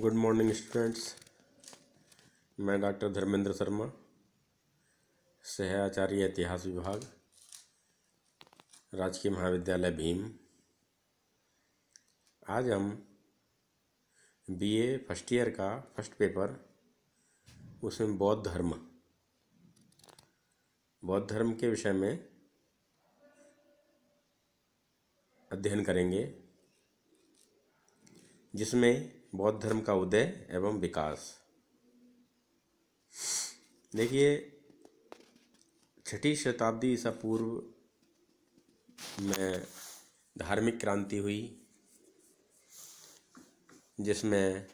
good morning students मैं doctor Dharmendra Sharma Acharya इतिहास विभाग राजकीय महाविद्यालय भीम आज हम बीए फर्स्ट ईयर का फर्स्ट पेपर उसमें बौद्ध धर्म बौद्ध धर्म के विषय में अध्ययन करेंगे जिसमें बौद्ध धर्म का उदय एवं विकास देखिए छठी शताब्दी ईसा पूर्व में धार्मिक क्रांति हुई जिसमें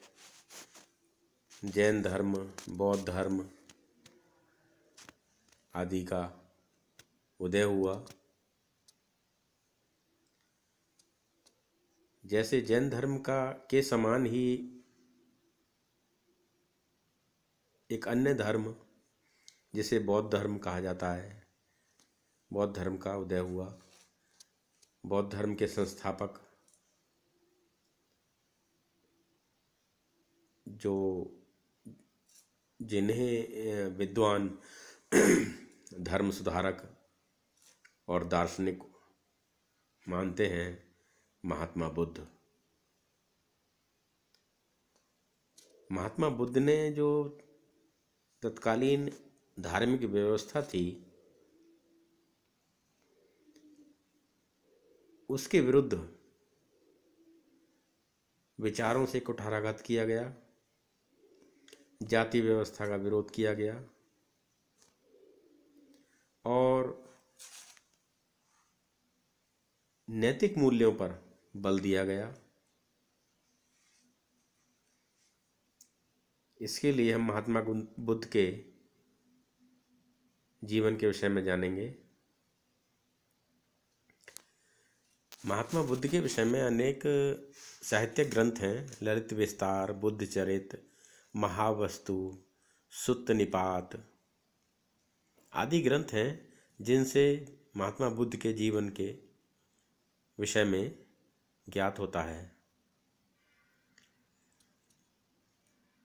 जैन धर्म बौद्ध धर्म आदि का उदय हुआ जैसे जैन धर्म का के समान ही एक अन्य धर्म जिसे बौद्ध धर्म कहा जाता है बौद्ध धर्म का उदय हुआ बौद्ध धर्म के संस्थापक जो जिन्हें विद्वान धर्म सुधारक और दार्शनिक मानते हैं महात्मा बुद्ध महात्मा बुद्ध ने जो तत्कालीन धार्मिक व्यवस्था थी उसके विरुद्ध विचारों से कुठाराघात किया गया जाति व्यवस्था का विरोध किया गया और नैतिक मूल्यों पर बल दिया गया इसके लिए हम महात्मा बुद्ध के जीवन के विषय में जानेंगे महात्मा बुद्ध के विषय में अनेक साहित्य ग्रंथ हैं ललित विस्तार बुद्ध चरित महावस्तु सुत्त निपात आदि ग्रंथ हैं जिनसे महात्मा बुद्ध के जीवन के विषय में ज्ञात होता है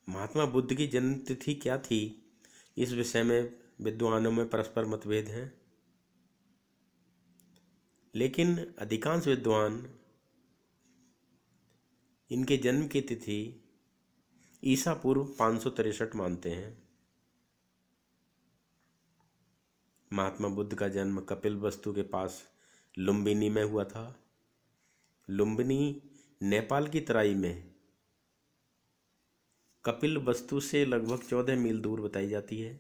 महात्मा बुद्ध की जन्मतिथि क्या थी इस विषय में विद्वानों में परस्पर मतभेद हैं लेकिन अधिकांश विद्वान इनके जन्म की तिथि ईसा पूर्व पाँच मानते हैं महात्मा बुद्ध का जन्म कपिल वस्तु के पास लुम्बिनी में हुआ था लुम्बिनी नेपाल की तराई में कपिल वस्तु से लगभग चौदह मील दूर बताई जाती है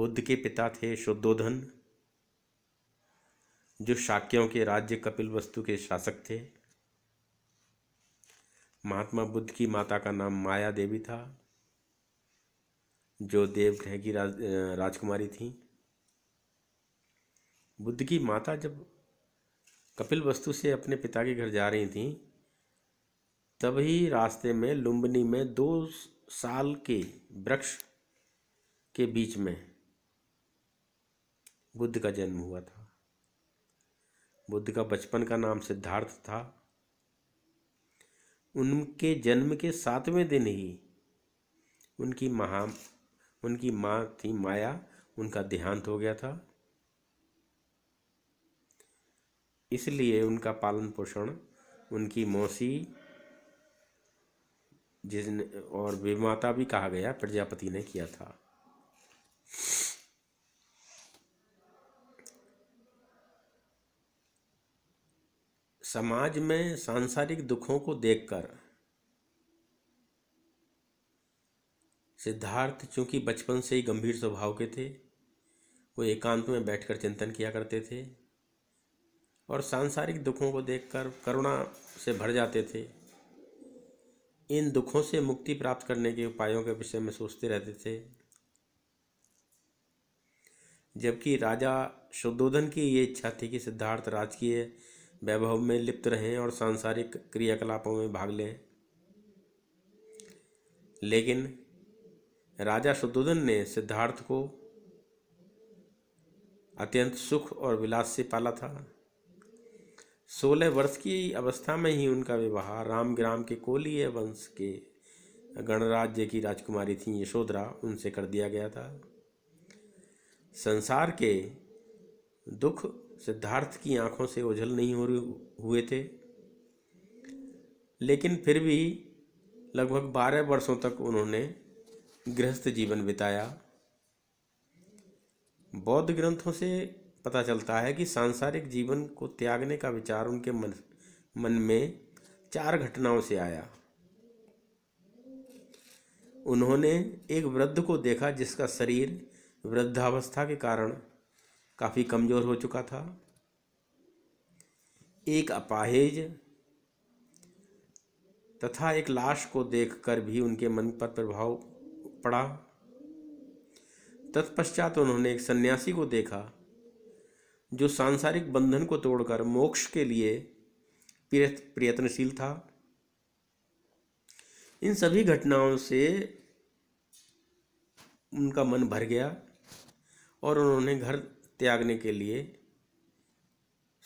बुद्ध के पिता थे शुद्धोधन जो शाक्यों के राज्य कपिल वस्तु के शासक थे महात्मा बुद्ध की माता का नाम माया देवी था जो देवग्रह की राज, राजकुमारी थी बुद्ध की माता जब कपिल वस्तु से अपने पिता के घर जा रही थीं तभी रास्ते में लुम्बनी में दो साल के वृक्ष के बीच में बुद्ध का जन्म हुआ था बुद्ध का बचपन का नाम सिद्धार्थ था उनके जन्म के सातवें दिन ही उनकी महा उनकी माँ थी माया उनका देहांत हो गया था इसलिए उनका पालन पोषण उनकी मौसी जिसने और विमाता भी कहा गया प्रजापति ने किया था समाज में सांसारिक दुखों को देखकर सिद्धार्थ चूंकि बचपन से ही गंभीर स्वभाव के थे वो एकांत में बैठकर चिंतन किया करते थे और सांसारिक दुखों को देखकर करुणा से भर जाते थे इन दुखों से मुक्ति प्राप्त करने के उपायों के विषय में सोचते रहते थे जबकि राजा शुद्धोधन की ये इच्छा थी कि सिद्धार्थ राजकीय वैभव में लिप्त रहें और सांसारिक क्रियाकलापों में भाग लें लेकिन राजा शुद्धोधन ने सिद्धार्थ को अत्यंत सुख और विलास से पाला था सोलह वर्ष की अवस्था में ही उनका विवाह रामग्राम के कोलीय वंश के गणराज्य की राजकुमारी थी यशोधरा उनसे कर दिया गया था संसार के दुख सिद्धार्थ की आंखों से ओझल नहीं हो हुए थे लेकिन फिर भी लगभग बारह वर्षों तक उन्होंने गृहस्थ जीवन बिताया बौद्ध ग्रंथों से पता चलता है कि सांसारिक जीवन को त्यागने का विचार उनके मन मन में चार घटनाओं से आया उन्होंने एक वृद्ध को देखा जिसका शरीर वृद्धावस्था के कारण काफ़ी कमज़ोर हो चुका था एक अपाहेज तथा एक लाश को देखकर भी उनके मन पर प्रभाव पड़ा तत्पश्चात उन्होंने एक सन्यासी को देखा जो सांसारिक बंधन को तोड़कर मोक्ष के लिए प्रयत्नशील था इन सभी घटनाओं से उनका मन भर गया और उन्होंने घर त्यागने के लिए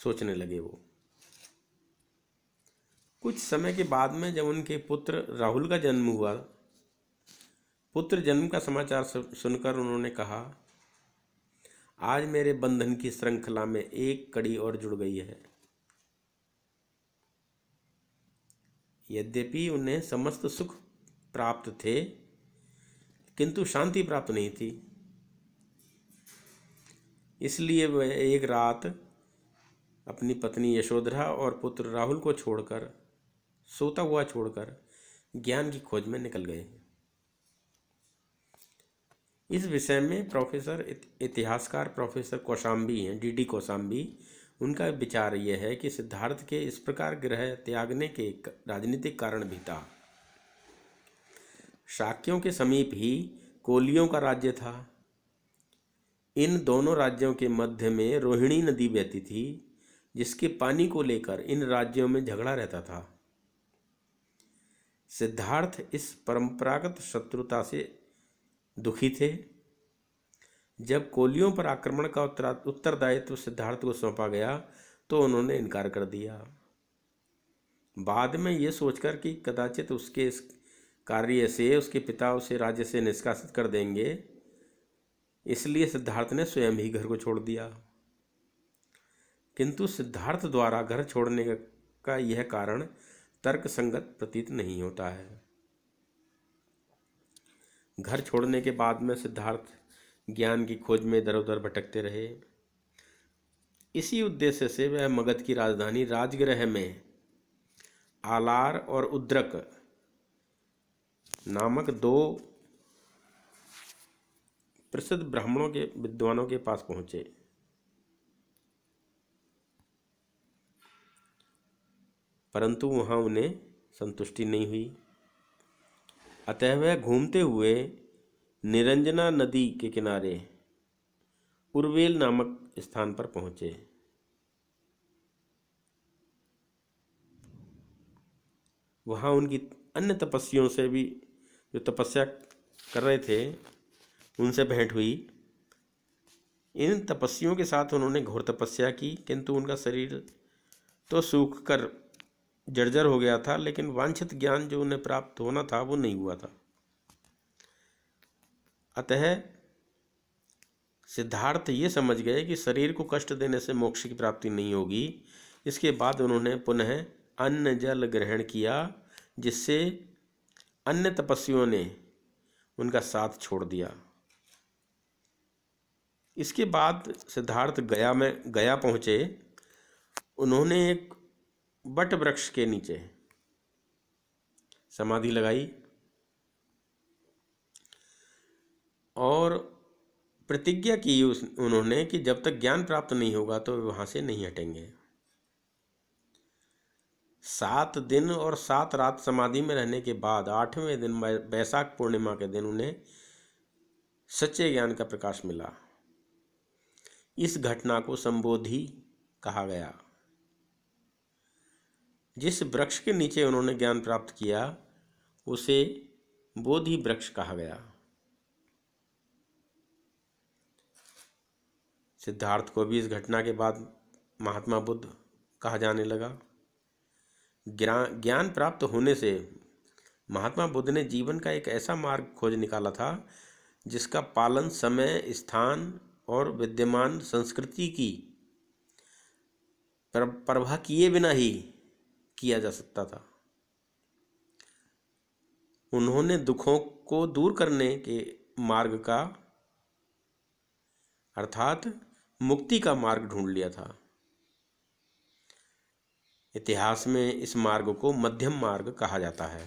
सोचने लगे वो कुछ समय के बाद में जब उनके पुत्र राहुल का जन्म हुआ पुत्र जन्म का समाचार सुनकर उन्होंने कहा आज मेरे बंधन की श्रृंखला में एक कड़ी और जुड़ गई है यद्यपि उन्हें समस्त सुख प्राप्त थे किंतु शांति प्राप्त नहीं थी इसलिए वह एक रात अपनी पत्नी यशोधरा और पुत्र राहुल को छोड़कर सोता हुआ छोड़कर ज्ञान की खोज में निकल गए इस विषय में प्रोफेसर इतिहासकार प्रोफेसर कौशाम्बी हैं डी डी कौशाम्बी उनका विचार यह है कि सिद्धार्थ के इस प्रकार ग्रह त्यागने के राजनीतिक कारण भी था शाक्यों के समीप ही कोलियों का राज्य था इन दोनों राज्यों के मध्य में रोहिणी नदी बहती थी जिसके पानी को लेकर इन राज्यों में झगड़ा रहता था सिद्धार्थ इस परंपरागत शत्रुता से दुखी थे जब कोलियों पर आक्रमण का उत्तरदायित्व सिद्धार्थ को सौंपा गया तो उन्होंने इनकार कर दिया बाद में ये सोचकर कि कदाचित उसके इस कार्य से उसके पिता उसे राज्य से निष्कासित कर देंगे इसलिए सिद्धार्थ ने स्वयं ही घर को छोड़ दिया किंतु सिद्धार्थ द्वारा घर छोड़ने का यह कारण तर्कसंगत प्रतीत नहीं होता है घर छोड़ने के बाद में सिद्धार्थ ज्ञान की खोज में इधर उधर भटकते रहे इसी उद्देश्य से वह मगध की राजधानी राजगृह में आलार और उद्रक नामक दो प्रसिद्ध ब्राह्मणों के विद्वानों के पास पहुँचे परंतु वहाँ उन्हें संतुष्टि नहीं हुई अतः वह घूमते हुए निरंजना नदी के किनारे उर्वेल नामक स्थान पर पहुंचे वहां उनकी अन्य तपस्वियों से भी जो तपस्या कर रहे थे उनसे भेंट हुई इन तपस्वियों के साथ उन्होंने घोर तपस्या की किंतु उनका शरीर तो सूख कर जर्जर हो गया था लेकिन वांछित ज्ञान जो उन्हें प्राप्त होना था वो नहीं हुआ था अतः सिद्धार्थ ये समझ गए कि शरीर को कष्ट देने से मोक्ष की प्राप्ति नहीं होगी इसके बाद उन्होंने पुनः अन्न जल ग्रहण किया जिससे अन्य तपस्वियों ने उनका साथ छोड़ दिया इसके बाद सिद्धार्थ गया में गया पहुँचे उन्होंने एक बट वृक्ष के नीचे समाधि लगाई और प्रतिज्ञा की उस उन्होंने कि जब तक ज्ञान प्राप्त नहीं होगा तो वे वहाँ से नहीं हटेंगे सात दिन और सात रात समाधि में रहने के बाद आठवें दिन बैसाख पूर्णिमा के दिन उन्हें सच्चे ज्ञान का प्रकाश मिला इस घटना को संबोधि कहा गया जिस वृक्ष के नीचे उन्होंने ज्ञान प्राप्त किया उसे बोधि वृक्ष कहा गया सिद्धार्थ को भी इस घटना के बाद महात्मा बुद्ध कहा जाने लगा ज्ञान प्राप्त होने से महात्मा बुद्ध ने जीवन का एक ऐसा मार्ग खोज निकाला था जिसका पालन समय स्थान और विद्यमान संस्कृति की प्रभा किए बिना ही किया जा सकता था उन्होंने दुखों को दूर करने के मार्ग का अर्थात मुक्ति का मार्ग ढूंढ लिया था इतिहास में इस मार्ग को मध्यम मार्ग कहा जाता है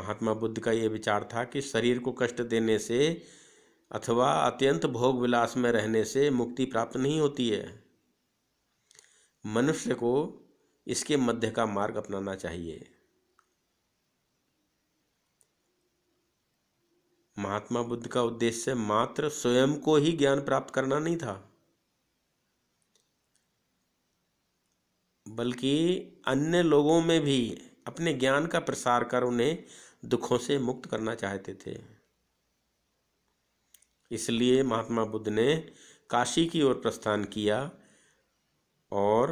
महात्मा बुद्ध का यह विचार था कि शरीर को कष्ट देने से अथवा अत्यंत भोग विलास में रहने से मुक्ति प्राप्त नहीं होती है मनुष्य को इसके मध्य का मार्ग अपनाना चाहिए महात्मा बुद्ध का उद्देश्य मात्र स्वयं को ही ज्ञान प्राप्त करना नहीं था बल्कि अन्य लोगों में भी अपने ज्ञान का प्रसार कर उन्हें दुखों से मुक्त करना चाहते थे इसलिए महात्मा बुद्ध ने काशी की ओर प्रस्थान किया और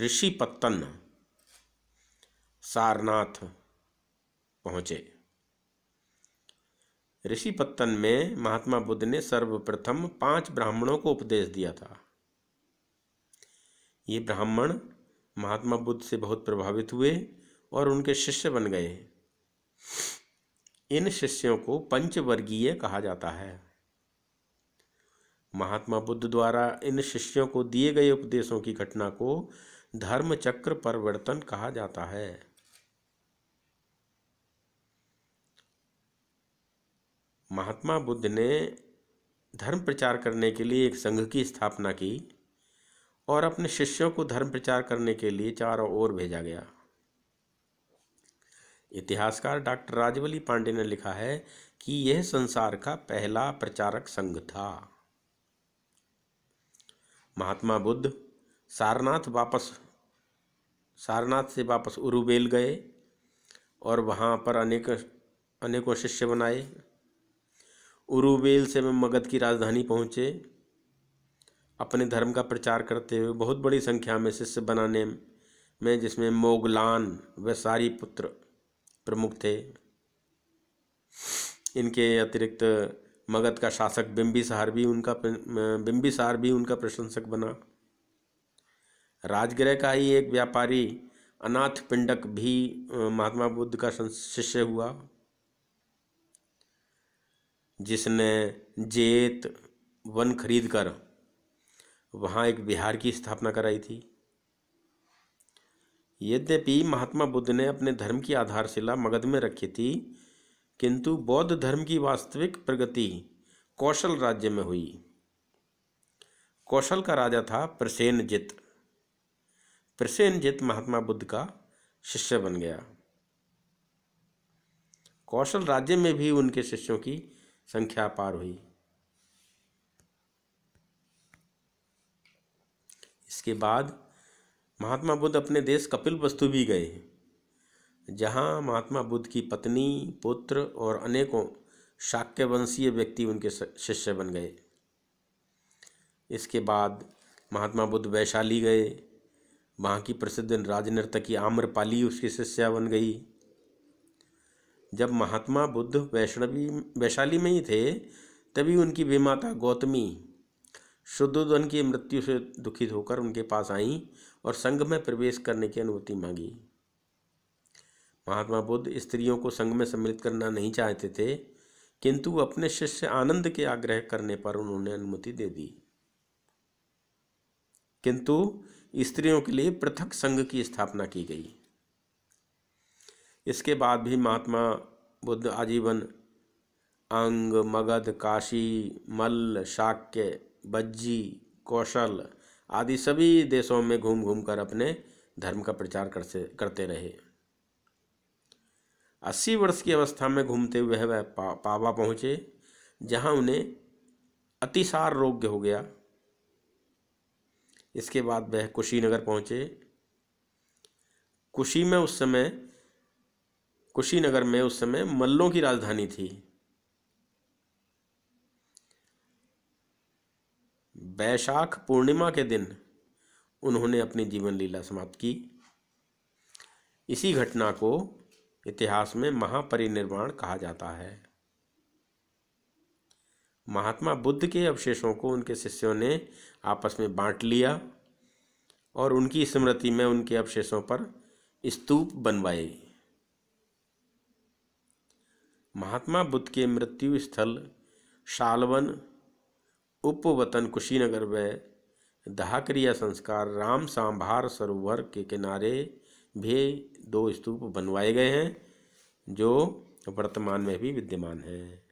ऋषिपत्तन सारनाथ पहुँचे ऋषिपत्तन में महात्मा बुद्ध ने सर्वप्रथम पांच ब्राह्मणों को उपदेश दिया था ये ब्राह्मण महात्मा बुद्ध से बहुत प्रभावित हुए और उनके शिष्य बन गए इन शिष्यों को पंचवर्गीय कहा जाता है महात्मा बुद्ध द्वारा इन शिष्यों को दिए गए उपदेशों की घटना को धर्म चक्र परिवर्तन कहा जाता है महात्मा बुद्ध ने धर्म प्रचार करने के लिए एक संघ की स्थापना की और अपने शिष्यों को धर्म प्रचार करने के लिए चारों ओर भेजा गया इतिहासकार डॉक्टर राजवली पांडे ने लिखा है कि यह संसार का पहला प्रचारक संघ था महात्मा बुद्ध सारनाथ वापस सारनाथ से वापस उरुबेल गए और वहाँ पर अनेक अनेकों शिष्य बनाए उरुबेल से वे मगध की राजधानी पहुँचे अपने धर्म का प्रचार करते हुए बहुत बड़ी संख्या में शिष्य बनाने में जिसमें मोगलान व सारी पुत्र प्रमुख थे इनके अतिरिक्त मगध का शासक बिंबिसार भी उनका सहार भी उनका प्रशंसक बना राजगृह का ही एक व्यापारी अनाथ पिंडक भी महात्मा बुद्ध का शिष्य हुआ जिसने जेत वन खरीद कर वहाँ एक बिहार की स्थापना कराई थी यद्यपि महात्मा बुद्ध ने अपने धर्म की आधारशिला मगध में रखी थी किंतु बौद्ध धर्म की वास्तविक प्रगति कौशल राज्य में हुई कौशल का राजा था प्रसेनजित प्रसेनजित महात्मा बुद्ध का शिष्य बन गया कौशल राज्य में भी उनके शिष्यों की संख्या पार हुई इसके बाद महात्मा बुद्ध अपने देश कपिल वस्तु भी गए जहाँ महात्मा बुद्ध की पत्नी पुत्र और अनेकों शाक्यवंशीय व्यक्ति उनके शिष्य बन गए इसके बाद महात्मा बुद्ध वैशाली गए वहाँ की प्रसिद्ध राजनर्तकी आम्रपाली उसकी शिष्या बन गई जब महात्मा बुद्ध वैष्णवी वैशाली में ही थे तभी उनकी विमाता गौतमी शुद्धोधन की मृत्यु से दुखित होकर उनके पास आईं और संघ में प्रवेश करने की अनुमति मांगी महात्मा बुद्ध स्त्रियों को संघ में सम्मिलित करना नहीं चाहते थे किंतु अपने शिष्य आनंद के आग्रह करने पर उन्होंने अनुमति दे दी किंतु स्त्रियों के लिए पृथक संघ की स्थापना की गई इसके बाद भी महात्मा बुद्ध आजीवन अंग मगध काशी मल्ल शाक्य बज्जी कौशल आदि सभी देशों में घूम घूम कर अपने धर्म का प्रचार करते करते रहे अस्सी वर्ष की अवस्था में घूमते हुए वह पा, पावा पहुँचे जहाँ उन्हें अतिसार रोग्य हो गया इसके बाद वह कुशीनगर पहुँचे कुशी में उस समय कुशीनगर में उस समय मल्लों की राजधानी थी बैशाख पूर्णिमा के दिन उन्होंने अपनी जीवन लीला समाप्त की इसी घटना को इतिहास में महापरिनिर्वाण कहा जाता है महात्मा बुद्ध के अवशेषों को उनके शिष्यों ने आपस में बांट लिया और उनकी स्मृति में उनके अवशेषों पर स्तूप बनवाए महात्मा बुद्ध के मृत्यु स्थल शालवन उपवतन कुशीनगर व दहाक्रिया संस्कार राम सांभार सरोवर के किनारे भी दो स्तूप बनवाए गए हैं जो वर्तमान में भी विद्यमान हैं